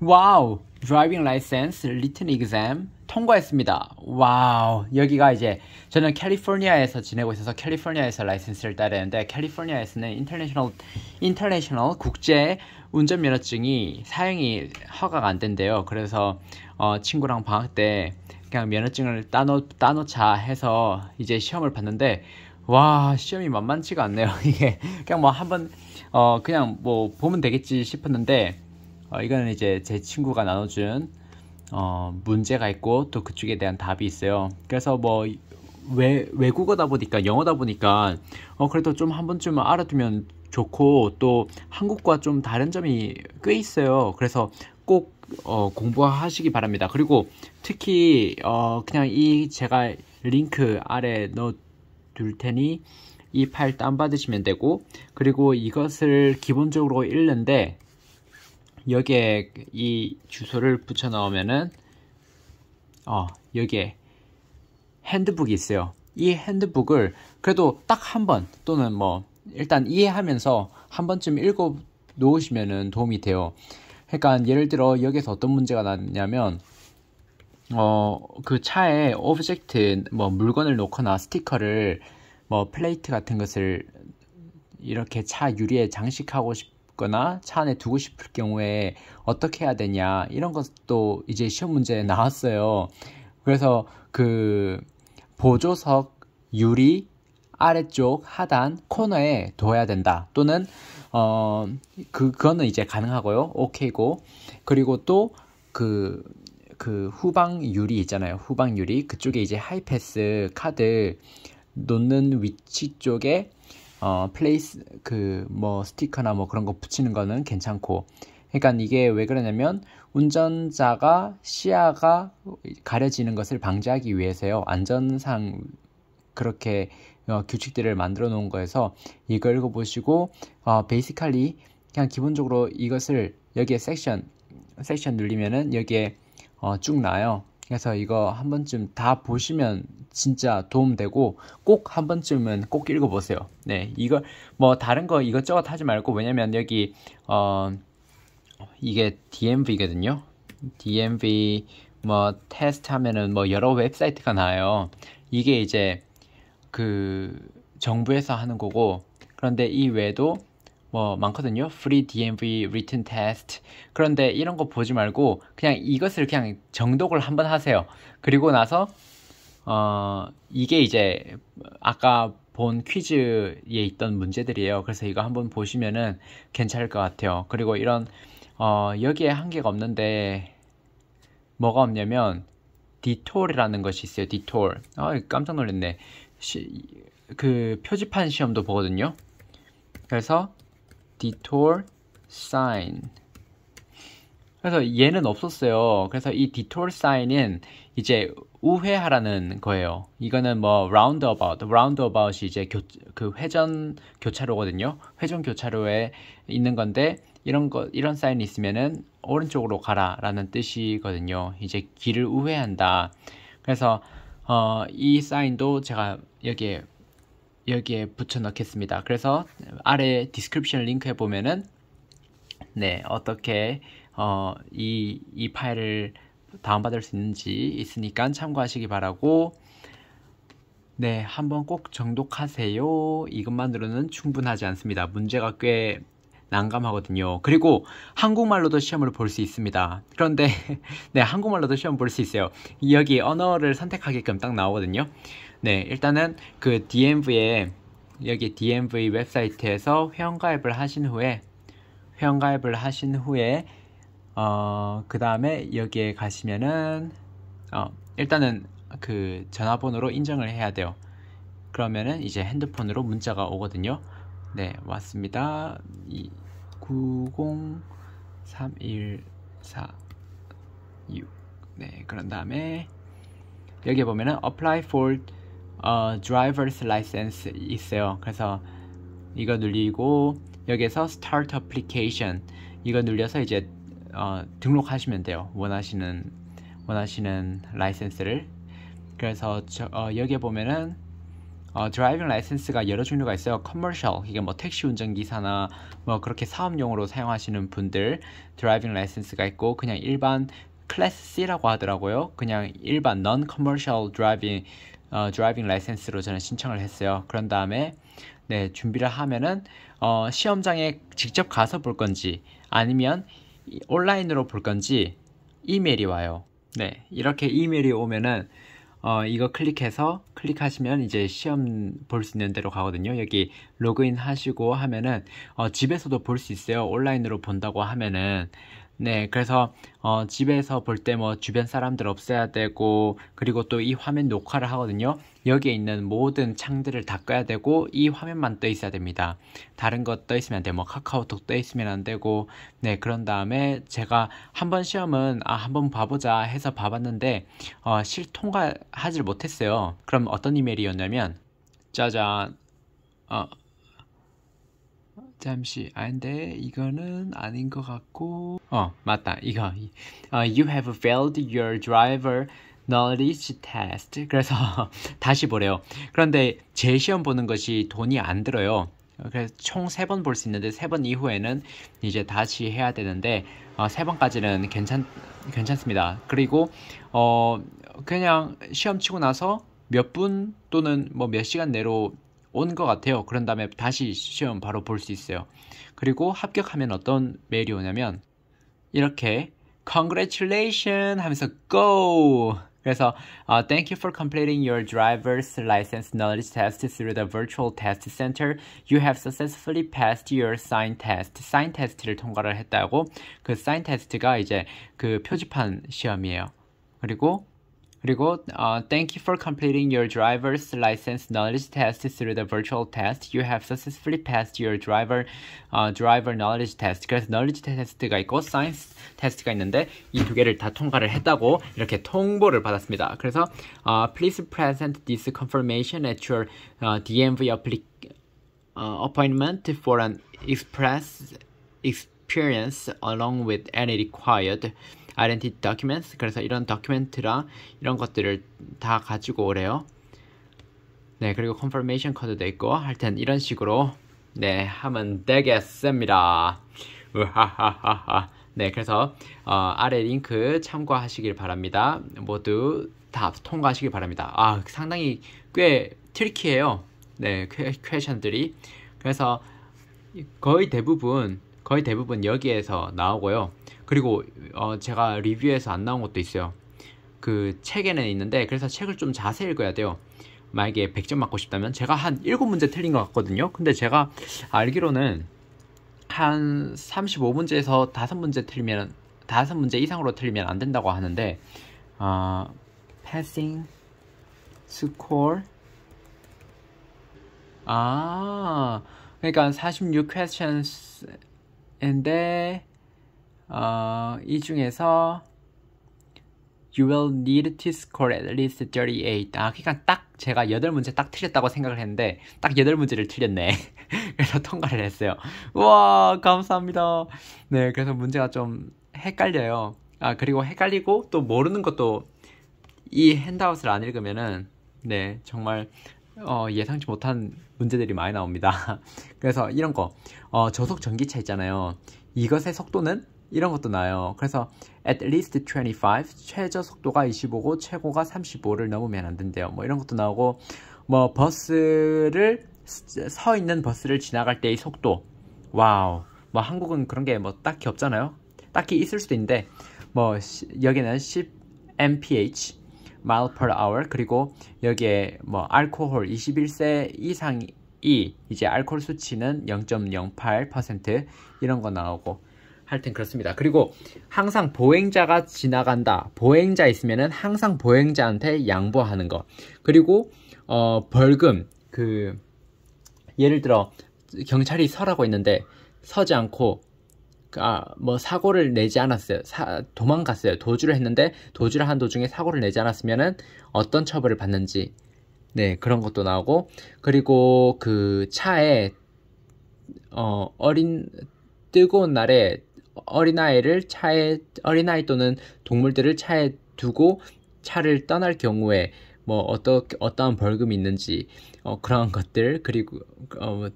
와우! 드라이빙 라이센스 리튼 이그잼 통과했습니다. 와우! 여기가 이제 저는 캘리포니아에서 지내고 있어서 캘리포니아에서 라이센스를 따르는데 캘리포니아에서는 인터내셔널 인터내셔널 국제 운전면허증이 사용이 허가가 안 된대요. 그래서 어, 친구랑 방학 때 그냥 면허증을 따놓, 따놓자 해서 이제 시험을 봤는데 와 시험이 만만치가 않네요. 이게 그냥 뭐 한번 어 그냥 뭐 보면 되겠지 싶었는데 어, 이거는 이제 제 친구가 나눠준 어, 문제가 있고 또 그쪽에 대한 답이 있어요. 그래서 뭐 외, 외국어다 보니까 영어다 보니까 어, 그래도 좀 한번쯤 알아두면 좋고 또 한국과 좀 다른 점이 꽤 있어요. 그래서 꼭 어, 공부하시기 바랍니다. 그리고 특히 어, 그냥 이 제가 링크 아래 넣어 둘 테니 이 파일 다운받으시면 되고 그리고 이것을 기본적으로 읽는데 여기에 이 주소를 붙여 넣으면은 어 여기에 핸드북이 있어요. 이 핸드북을 그래도 딱 한 번 또는 뭐 일단 이해하면서 한 번쯤 읽어 놓으시면은 도움이 돼요. 그러니까 예를 들어 여기서 어떤 문제가 났냐면 어그 차에 오브젝트 뭐 물건을 놓거나 스티커를 뭐 플레이트 같은 것을 이렇게 차 유리에 장식하고 싶 싶거나 차 안에 두고 싶을 경우에 어떻게 해야 되냐 이런 것도 이제 시험 문제에 나왔어요. 그래서 그 보조석 유리 아래쪽 하단 코너에 둬야 된다. 또는 어그 그거는 이제 가능하고요. 오케이고 그리고 또그그 그 후방 유리 있잖아요. 후방 유리 그쪽에 이제 하이패스 카드 놓는 위치 쪽에 어, 플레이스 그 뭐 스티커나 뭐 그런 거 붙이는 거는 괜찮고 그러니까 이게 왜 그러냐면 운전자가 시야가 가려지는 것을 방지하기 위해서요 안전상 그렇게 어, 규칙들을 만들어 놓은 거에서 이걸 읽어보시고 어, 베이시칼리 그냥 기본적으로 이것을 여기에 섹션 섹션 눌리면은 여기에 어, 쭉 나요 그래서 이거 한 번쯤 다 보시면 진짜 도움되고 꼭 한 번쯤은 꼭 읽어보세요. 네, 이걸 뭐 다른 거 이것저것 하지 말고 왜냐면 여기 어 이게 DMV거든요. DMV 뭐 테스트 하면은 뭐 여러 웹사이트가 나와요. 이게 이제 그 정부에서 하는 거고 그런데 이 외에도 뭐 많거든요. Free DMV Written Test. 그런데 이런 거 보지 말고 그냥 이것을 그냥 정독을 한 번 하세요. 그리고 나서 어, 이게 이제 아까 본 퀴즈에 있던 문제들이에요. 그래서 이거 한번 보시면은 괜찮을 것 같아요. 그리고 이런 어, 여기에 한계가 없는데 뭐가 없냐면 디톨이라는 것이 있어요. 디톨. 아, 깜짝 놀랐네. 시, 그 표지판 시험도 보거든요. 그래서 디톨 사인 그래서 얘는 없었어요. 그래서 이 디톨 사인은 이제 우회하라는 거예요. 이거는 뭐 roundabout, roundabout이 이제 교, 그 회전 교차로거든요. 회전 교차로에 있는 건데 이런 거 이런 사인이 있으면은 오른쪽으로 가라라는 뜻이거든요. 이제 길을 우회한다. 그래서 어, 이 사인도 제가 여기에 여기에 붙여 넣겠습니다. 그래서 아래 디스크립션 링크에 보면은 네 어떻게 어, 이, 이 파일을 다운받을 수 있는지 있으니까 참고하시기 바라고 네, 한번 꼭 정독하세요. 이것만으로는 충분하지 않습니다. 문제가 꽤 난감하거든요. 그리고 한국말로도 시험을 볼 수 있습니다. 그런데 네, 한국말로도 시험 볼 수 있어요. 여기 언어를 선택하게끔 딱 나오거든요. 네, 일단은 그 DMV에 여기 DMV 웹사이트에서 회원가입을 하신 후에 회원가입을 하신 후에 어, 그 다음에 여기에 가시면은 어, 일단은 그 전화번호로 인정을 해야 돼요. 그러면은 이제 핸드폰으로 문자가 오거든요. 네, 왔습니다. 90314 네, 그런 다음에 여기 에 보면은 apply for 어, driver's license 있어요. 그래서 이거 눌리고 여기에서 start application 이거 눌려서 이제 어, 등록하시면 돼요. 원하시는 원하시는 라이센스를 그래서 저, 어, 여기에 보면은 어, 드라이빙 라이센스가 여러 종류가 있어요. 커머셜 이게 뭐 택시 운전 기사나 뭐 그렇게 사업용으로 사용하시는 분들 드라이빙 라이센스가 있고 그냥 일반 클래스 C라고 하더라고요. 그냥 일반 넌 o n c o m m e 어, 드라이빙 라이센스로 저는 신청을 했어요. 그런 다음에 네 준비를 하면은 어, 시험장에 직접 가서 볼 건지 아니면 온라인으로 볼 건지 이메일이 와요. 네, 이렇게 이메일이 오면은 어, 이거 클릭해서 클릭하시면 이제 시험 볼 수 있는 대로 가거든요. 여기 로그인 하시고 하면은 어, 집에서도 볼 수 있어요. 온라인으로 본다고 하면은 네, 그래서 어, 집에서 볼 때 뭐 주변 사람들 없애야 되고 그리고 또 이 화면 녹화를 하거든요. 여기에 있는 모든 창들을 닦아야 되고 이 화면만 떠 있어야 됩니다. 다른 것 떠 있으면 안 돼. 뭐 카카오톡 떠 있으면 안 되고 네 그런 다음에 제가 한번 시험은 아 한번 봐보자 해서 봐봤는데 어, 실 통과하질 못했어요. 그럼 어떤 이메일이었냐면 짜잔 어 잠시 안돼 아, 이거는 아닌 것 같고 어 맞다 이거 uh, You have failed your driver knowledge test 그래서 다시 보래요 그런데 제 시험 보는 것이 돈이 안 들어요 그래서 총 세 번 볼 수 있는데 세 번 이후에는 이제 다시 해야 되는데 어, 세 번까지는 괜찮 괜찮습니다. 그리고 어 그냥 시험 치고 나서 몇 분 또는 뭐 몇 시간 내로 온것 같아요. 그런 다음에 다시 시험 바로 볼 수 있어요. 그리고 합격하면 어떤 메일이 오냐면 이렇게 congratulation 하면서 go 그래서 uh, Thank you for completing your driver's license knowledge test through the virtual test center. You have successfully passed your sign test. sign test를 통과를 했다고. 그 sign test가 이제 그 표지판 시험이에요. 그리고 그리고 uh, thank you for completing your driver's license knowledge test through the virtual test. You have successfully passed your driver uh, driver knowledge test. 그래서 knowledge test가 있고 science test가 있는데 이 두 개를 다 통과를 했다고 이렇게 통보를 받았습니다. 그래서 uh, please present this confirmation at your uh, DMV applic uh, appointment for an express experience along with any required. identity documents 그래서 이런 document랑 이런 것들을 다 가지고 오래요. 네 그리고 confirmation c o d e 도 있고 하여튼 이런 식으로 네 하면 되겠습니다. 우하하하하. 네 그래서 어, 아래 링크 참고하시길 바랍니다. 모두 다 통과하시길 바랍니다. 아 상당히 꽤 트리키해요. 네 퀘션들이 그래서 거의 대부분 거의 대부분 여기에서 나오고요. 그리고 어 제가 리뷰에서 안 나온 것도 있어요. 그 책에는 있는데 그래서 책을 좀 자세히 읽어야 돼요. 만약에 100점 맞고 싶다면 제가 한 7문제 틀린 것 같거든요. 근데 제가 알기로는 한 35문제에서 5문제 틀리면 5문제 이상으로 틀리면 안 된다고 하는데 어, passing score 아 그러니까 46 questions And t h 근데 어, 이 중에서 You will need to score at least 38. 아, 그러니까 딱 제가 8문제 딱 틀렸다고 생각을 했는데 딱 8문제를 틀렸네. 그래서 통과를 했어요. 우와, 감사합니다. 네, 그래서 문제가 좀 헷갈려요. 아, 그리고 헷갈리고 또 모르는 것도 이 핸드아웃을 안 읽으면은 네, 정말 어, 예상치 못한 문제들이 많이 나옵니다. 그래서 이런 거 어, 저속 전기차 있잖아요. 이것의 속도는 이런 것도 나요. 그래서 at least 25 최저 속도가 25고 최고가 35를 넘으면 안 된대요. 뭐 이런 것도 나오고 뭐 버스를 서 있는 버스를 지나갈 때의 속도 와우 뭐 한국은 그런 게 뭐 딱히 없잖아요. 딱히 있을 수도 있는데 뭐 여기는 10 mph mile per hour 그리고 여기에 뭐 알코올 21세 이상이 이제 알코올 수치는 0.08% 이런 거 나오고 하여튼 그렇습니다. 그리고 항상 보행자가 지나간다. 보행자 있으면은 항상 보행자한테 양보하는 거. 그리고 어 벌금 그 예를 들어 경찰이 서라고 했는데 서지 않고 아, 뭐 사고를 내지 않았어요. 사, 도망갔어요. 도주를 했는데 도주를 한 도중에 사고를 내지 않았으면은 어떤 처벌을 받는지 네 그런 것도 나오고 그리고 그 차에 어, 어린 뜨거운 날에 어린아이를 차에 어린아이 또는 동물들을 차에 두고 차를 떠날 경우에 뭐 어떠 어떠한 벌금이 있는지 어, 그런 것들 그리고 어,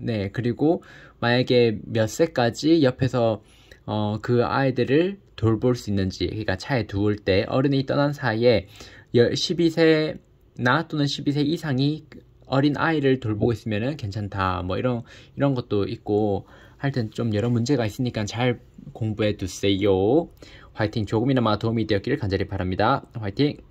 네, 그리고 만약에 몇 세까지 옆에서 어, 그 아이들을 돌볼 수 있는지, 그러니까 차에 두을 때 어른이 떠난 사이에 12세나 또는 12세 이상이 어린 아이를 돌보고 있으면 괜찮다. 뭐 이런 이런 것도 있고 하여튼 좀 여러 문제가 있으니까 잘 공부해 두세요. 화이팅! 조금이나마 도움이 되었기를 간절히 바랍니다. 화이팅!